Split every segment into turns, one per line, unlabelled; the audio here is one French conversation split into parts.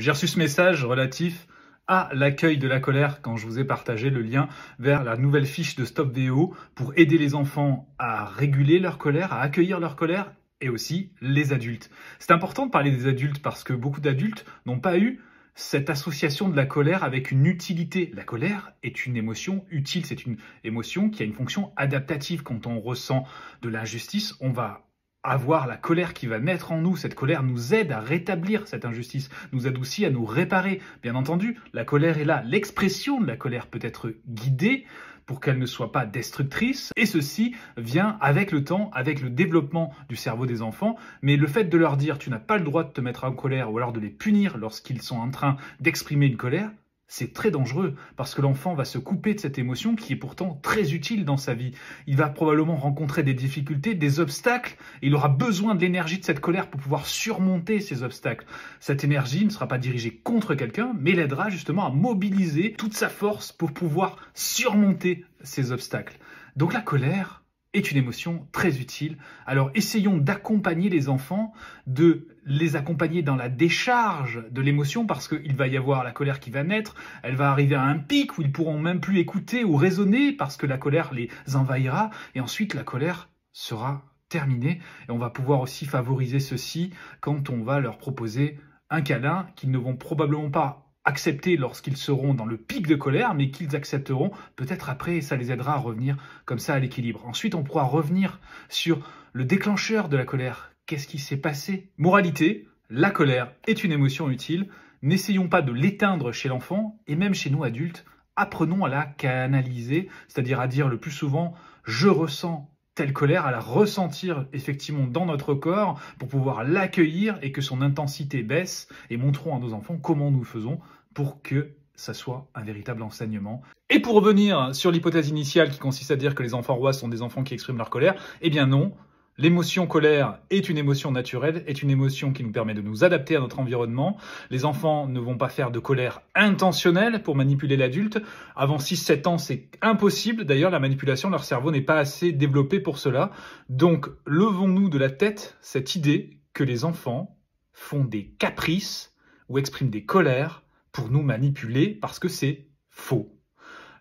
J'ai reçu ce message relatif à l'accueil de la colère quand je vous ai partagé le lien vers la nouvelle fiche de Stop VO pour aider les enfants à réguler leur colère, à accueillir leur colère et aussi les adultes. C'est important de parler des adultes parce que beaucoup d'adultes n'ont pas eu cette association de la colère avec une utilité. La colère est une émotion utile, c'est une émotion qui a une fonction adaptative. Quand on ressent de l'injustice, on va avoir la colère qui va naître en nous. Cette colère nous aide à rétablir cette injustice, nous aide aussi à nous réparer. Bien entendu, la colère est là. L'expression de la colère peut être guidée pour qu'elle ne soit pas destructrice. Et ceci vient avec le temps, avec le développement du cerveau des enfants. Mais le fait de leur dire tu n'as pas le droit de te mettre en colère ou alors de les punir lorsqu'ils sont en train d'exprimer une colère, c'est très dangereux parce que l'enfant va se couper de cette émotion qui est pourtant très utile dans sa vie. Il va probablement rencontrer des difficultés, des obstacles, et il aura besoin de l'énergie de cette colère pour pouvoir surmonter ces obstacles. Cette énergie ne sera pas dirigée contre quelqu'un, mais l'aidera justement à mobiliser toute sa force pour pouvoir surmonter ces obstacles. Donc la colère, est une émotion très utile. Alors essayons d'accompagner les enfants, de les accompagner dans la décharge de l'émotion parce qu'il va y avoir la colère qui va naître, elle va arriver à un pic où ils pourront même plus écouter ou raisonner parce que la colère les envahira et ensuite la colère sera terminée et on va pouvoir aussi favoriser ceci quand on va leur proposer un câlin qu'ils ne vont probablement pas accepter lorsqu'ils seront dans le pic de colère, mais qu'ils accepteront peut-être après, et ça les aidera à revenir comme ça à l'équilibre. Ensuite, on pourra revenir sur le déclencheur de la colère. Qu'est-ce qui s'est passé Moralité, la colère est une émotion utile. N'essayons pas de l'éteindre chez l'enfant, et même chez nous adultes, apprenons à la canaliser, c'est-à-dire à dire le plus souvent je ressens telle colère à la ressentir effectivement dans notre corps pour pouvoir l'accueillir et que son intensité baisse et montrons à nos enfants comment nous faisons pour que ça soit un véritable enseignement. Et pour revenir sur l'hypothèse initiale qui consiste à dire que les enfants rois sont des enfants qui expriment leur colère, eh bien non, L'émotion colère est une émotion naturelle, est une émotion qui nous permet de nous adapter à notre environnement. Les enfants ne vont pas faire de colère intentionnelle pour manipuler l'adulte. Avant 6-7 ans, c'est impossible. D'ailleurs, la manipulation, de leur cerveau n'est pas assez développé pour cela. Donc, levons-nous de la tête cette idée que les enfants font des caprices ou expriment des colères pour nous manipuler parce que c'est faux.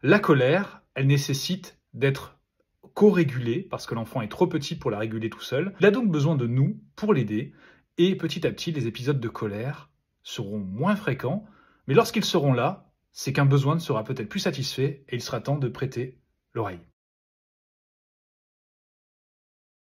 La colère, elle nécessite d'être co-réguler parce que l'enfant est trop petit pour la réguler tout seul. Il a donc besoin de nous pour l'aider et petit à petit les épisodes de colère seront moins fréquents, mais lorsqu'ils seront là, c'est qu'un besoin ne sera peut-être plus satisfait et il sera temps de prêter l'oreille.